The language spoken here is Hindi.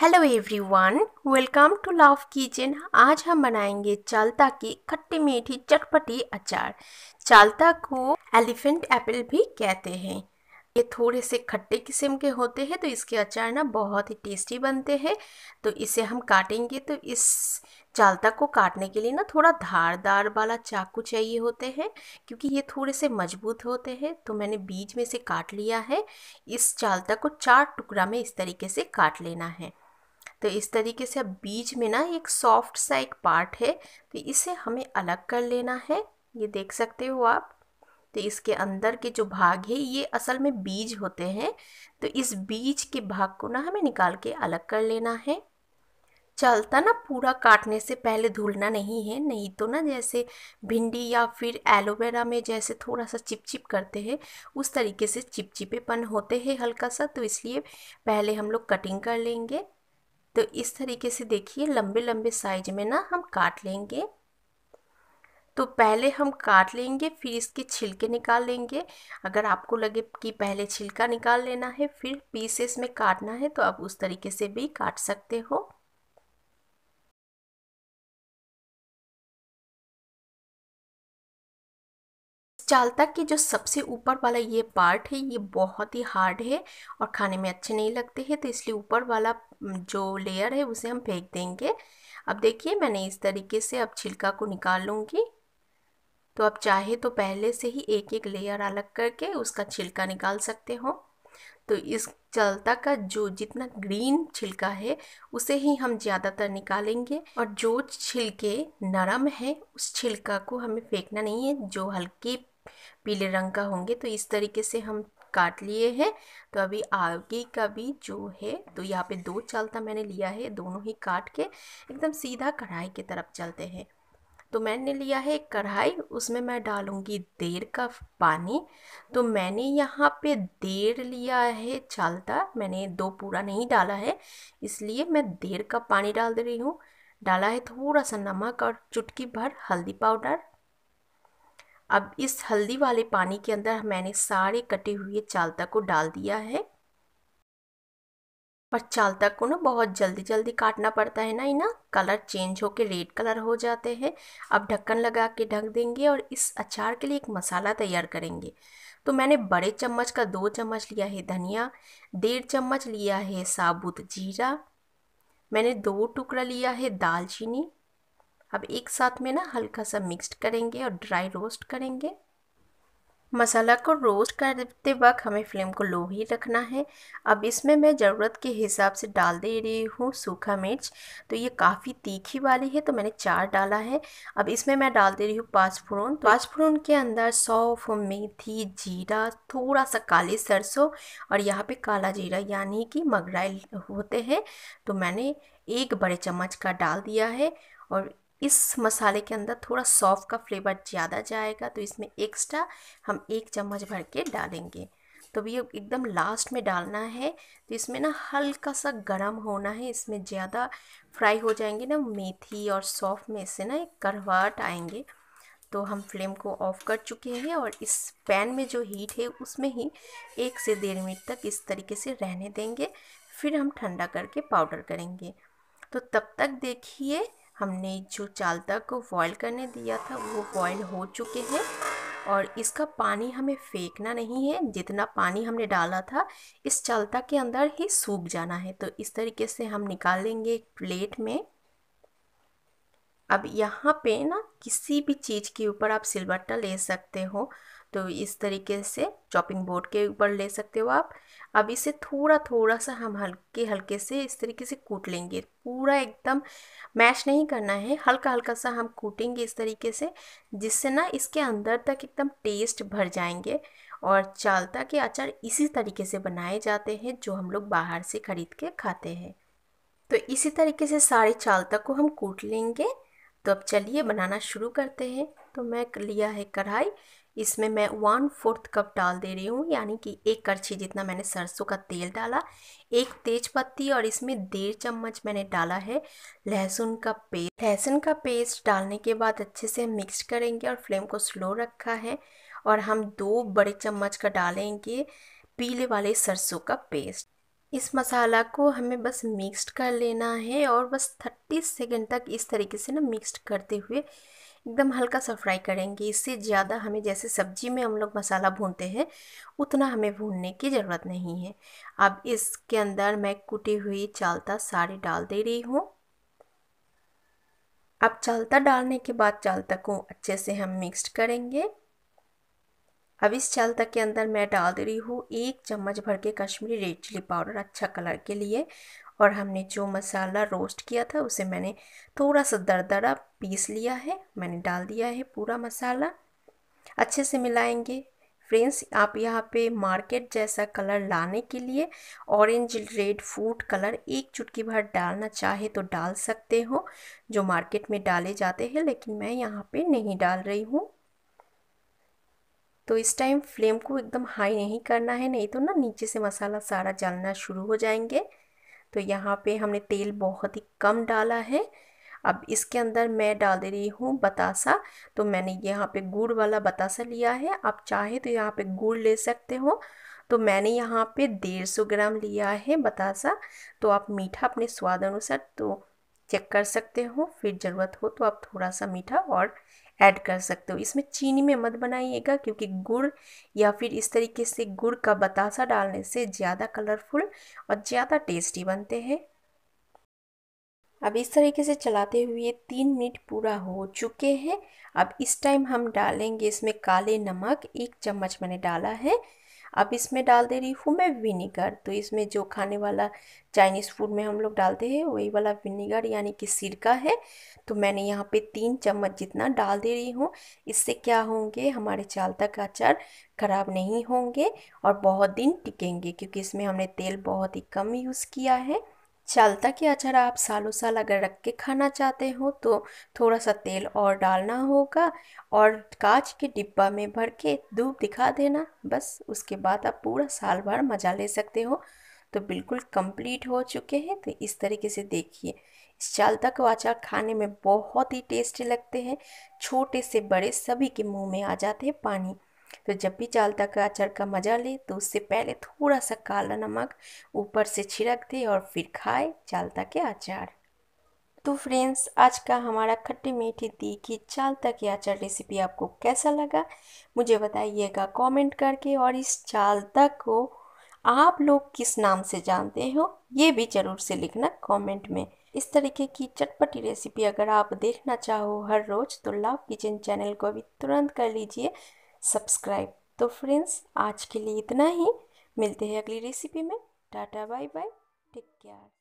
hello everyone welcome to love kitchen आज हम बनाएंगे चालता की खट्टी मीठी चटपटी अचार चालता को एलिफेंट एप्पल भी कहते हैं ये थोड़े से खट्टे किस्म के होते हैं तो इसके अचार ना बहुत ही टेस्टी बनते हैं तो इसे हम काटेंगे तो इस चालता को काटने के लिए ना थोड़ा धारदार वाला चाकू चाहिए होते हैं क्योंकि ये थोड़े से मजबूत होते हैं तो मैंने बीज में से काट लिया है इस चालता को चार टुकड़ा में इस तरीके से काट लेना है तो इस तरीके से अब बीच में ना एक सॉफ्ट सा एक पार्ट है तो इसे हमें अलग कर लेना है ये देख सकते हो आप तो इसके अंदर के जो भाग है ये असल में बीज होते हैं तो इस बीज के भाग को ना हमें निकाल के अलग कर लेना है चलता ना पूरा काटने से पहले धुलना नहीं है नहीं तो ना जैसे भिंडी या फिर एलोवेरा में जैसे थोड़ा सा चिपचिप करते हैं उस तरीके से चिपचिपेपन होते हैं हल्का सा तो इसलिए पहले हम लोग कटिंग कर लेंगे तो इस तरीके से देखिए लंबे लंबे साइज में ना हम काट लेंगे तो पहले हम काट लेंगे फिर इसके छिलके निकाल लेंगे अगर आपको लगे कि पहले छिलका निकाल लेना है फिर पीसेस में काटना है तो आप उस तरीके से भी काट सकते हो चाल तक के जो सबसे ऊपर वाला ये पार्ट है ये बहुत ही हार्ड है और खाने में अच्छे नहीं लगते हैं तो इसलिए ऊपर वाला जो लेयर है उसे हम फेंक देंगे अब देखिए मैंने इस तरीके से अब छिलका को निकाल लूँगी तो आप चाहे तो पहले से ही एक एक लेयर अलग करके उसका छिलका निकाल सकते हो तो इस चलता का जो जितना ग्रीन छिलका है उसे ही हम ज़्यादातर निकालेंगे और जो छिलके नरम है उस छिलका को हमें फेंकना नहीं है जो हल्के पीले रंग का होंगे तो इस तरीके से हम काट लिए हैं तो अभी आगे का भी जो है तो यहाँ पे दो चलता मैंने लिया है दोनों ही काट के एकदम सीधा कढ़ाई की तरफ चलते हैं तो मैंने लिया है एक कढ़ाई उसमें मैं डालूँगी देर का पानी तो मैंने यहाँ पे देर लिया है चालता मैंने दो पूरा नहीं डाला है इसलिए मैं देर का पानी डाल दे रही हूँ डाला है थोड़ा सा नमक और चुटकी भर हल्दी पाउडर अब इस हल्दी वाले पानी के अंदर मैंने सारे कटे हुए चालता को डाल दिया है पर चालता को ना बहुत जल्दी जल्दी काटना पड़ता है ना ही ना कलर चेंज होकर रेड कलर हो जाते हैं अब ढक्कन लगा के ढक देंगे और इस अचार के लिए एक मसाला तैयार करेंगे तो मैंने बड़े चम्मच का दो चम्मच लिया है धनिया डेढ़ चम्मच लिया है साबुत जीरा मैंने दो टुकड़ा लिया है दालचीनी अब एक साथ में ना हल्का सा मिक्स्ड करेंगे और ड्राई रोस्ट करेंगे मसाला को रोस्ट करते वक्त हमें फ्लेम को लो ही रखना है अब इसमें मैं ज़रूरत के हिसाब से डाल दे रही हूँ सूखा मिर्च तो ये काफ़ी तीखी वाली है तो मैंने चार डाला है अब इसमें मैं डाल दे रही हूँ पाँच फोरन तो पाँच फोरन के अंदर सौफ़ मेथी जीरा थोड़ा सा काली सरसों और यहाँ पे काला जीरा यानी कि मगराइल होते हैं तो मैंने एक बड़े चम्मच का डाल दिया है और इस मसाले के अंदर थोड़ा सौफ का फ्लेवर ज़्यादा जाएगा तो इसमें एक्स्ट्रा हम एक चम्मच भर के डालेंगे तो ये एकदम लास्ट में डालना है तो इसमें ना हल्का सा गरम होना है इसमें ज़्यादा फ्राई हो जाएंगे ना मेथी और सौफ में से ना एक करवाहट आएंगे तो हम फ्लेम को ऑफ़ कर चुके हैं और इस पैन में जो हीट है उसमें ही एक से डेढ़ मिनट तक इस तरीके से रहने देंगे फिर हम ठंडा करके पाउडर करेंगे तो तब तक देखिए हमने जो चालता को बॉयल करने दिया था वो बॉयल हो चुके हैं और इसका पानी हमें फेंकना नहीं है जितना पानी हमने डाला था इस चालता के अंदर ही सूख जाना है तो इस तरीके से हम निकाल लेंगे एक प्लेट में अब यहाँ पे ना किसी भी चीज़ के ऊपर आप सिलबट्टा ले सकते हो तो इस तरीके से चॉपिंग बोर्ड के ऊपर ले सकते हो आप अब इसे थोड़ा थोड़ा सा हम हल्के हल्के से इस तरीके से कूट लेंगे पूरा एकदम मैश नहीं करना है हल्का हल्का सा हम कूटेंगे इस तरीके से जिससे ना इसके अंदर तक एकदम टेस्ट भर जाएंगे और चालता के अचार इसी तरीके से बनाए जाते हैं जो हम लोग बाहर से ख़रीद के खाते हैं तो इसी तरीके से सारे चालता को हम कूट लेंगे तो अब चलिए बनाना शुरू करते हैं तो मैं लिया है कढ़ाई इसमें मैं वन फोर्थ कप डाल दे रही हूँ यानी कि एक करछी जितना मैंने सरसों का तेल डाला एक तेज पत्ती और इसमें डेढ़ चम्मच मैंने डाला है लहसुन का पेस्ट लहसुन का पेस्ट डालने के बाद अच्छे से मिक्स करेंगे और फ्लेम को स्लो रखा है और हम दो बड़े चम्मच का डालेंगे पीले वाले सरसों का पेस्ट इस मसाला को हमें बस मिक्स कर लेना है और बस थर्टी सेकेंड तक इस तरीके से ना मिक्स करते हुए एकदम हल्का सा फ्राई करेंगे इससे ज़्यादा हमें जैसे सब्जी में हम लोग मसाला भूनते हैं उतना हमें भूनने की ज़रूरत नहीं है अब इसके अंदर मैं कुटी हुई चालता सारी डाल दे रही हूँ अब चालता डालने के बाद चालता को अच्छे से हम मिक्स करेंगे अब इस चालता के अंदर मैं डाल दे रही हूँ एक चम्मच भर के कश्मीरी रेड चिली पाउडर अच्छा कलर के लिए और हमने जो मसाला रोस्ट किया था उसे मैंने थोड़ा सा दरदरा पीस लिया है मैंने डाल दिया है पूरा मसाला अच्छे से मिलाएंगे फ्रेंड्स आप यहाँ पे मार्केट जैसा कलर लाने के लिए ऑरेंज रेड फूड कलर एक चुटकी भर डालना चाहे तो डाल सकते हो जो मार्केट में डाले जाते हैं लेकिन मैं यहाँ पे नहीं डाल रही हूँ तो इस टाइम फ्लेम को एकदम हाई नहीं करना है नहीं तो ना नीचे से मसाला सारा जलना शुरू हो जाएंगे तो यहाँ पे हमने तेल बहुत ही कम डाला है अब इसके अंदर मैं डाल दे रही हूँ बतासा तो मैंने यहाँ पे गुड़ वाला बतासा लिया है आप चाहे तो यहाँ पे गुड़ ले सकते हो तो मैंने यहाँ पे डेढ़ सौ ग्राम लिया है बतासा तो आप मीठा अपने स्वाद अनुसार तो चेक कर सकते हो फिर ज़रूरत हो तो आप थोड़ा सा मीठा और ऐड कर सकते हो इसमें चीनी में मत बनाइएगा क्योंकि गुड़ या फिर इस तरीके से गुड़ का बतासा डालने से ज़्यादा कलरफुल और ज़्यादा टेस्टी बनते हैं अब इस तरीके से चलाते हुए तीन मिनट पूरा हो चुके हैं अब इस टाइम हम डालेंगे इसमें काले नमक एक चम्मच मैंने डाला है अब इसमें डाल दे रही हूँ मैं विनीगर तो इसमें जो खाने वाला चाइनीज़ फूड में हम लोग डालते हैं वही वाला विनीगर यानी कि सिरका है तो मैंने यहाँ पे तीन चम्मच जितना डाल दे रही हूँ इससे क्या होंगे हमारे चाल तक अचार ख़राब नहीं होंगे और बहुत दिन टिकेंगे क्योंकि इसमें हमने तेल बहुत ही कम यूज़ किया है चलता कि अचार आप सालों साल अगर रख के खाना चाहते हो तो थोड़ा सा तेल और डालना होगा और कांच के डिब्बा में भर के धूप दिखा देना बस उसके बाद आप पूरा साल भर मज़ा ले सकते हो तो बिल्कुल कंप्लीट हो चुके हैं तो इस तरीके से देखिए इस चालता को अचार खाने में बहुत ही टेस्टी लगते हैं छोटे से बड़े सभी के मुंह में आ जाते हैं पानी तो जब भी चाल तक अचार का मज़ा ले तो उससे पहले थोड़ा सा काला नमक ऊपर से छिड़क दे और फिर खाए तक के अचार तो फ्रेंड्स आज का हमारा खट्टी मीठी तीखी चालता या अचार रेसिपी आपको कैसा लगा मुझे बताइएगा कमेंट करके और इस चाल तक को आप लोग किस नाम से जानते हो ये भी ज़रूर से लिखना कमेंट में इस तरीके की चटपटी रेसिपी अगर आप देखना चाहो हर रोज़ तो लव किचन चैनल को भी तुरंत कर लीजिए सब्सक्राइब तो फ्रेंड्स आज के लिए इतना ही मिलते हैं अगली रेसिपी में tata bye bye take care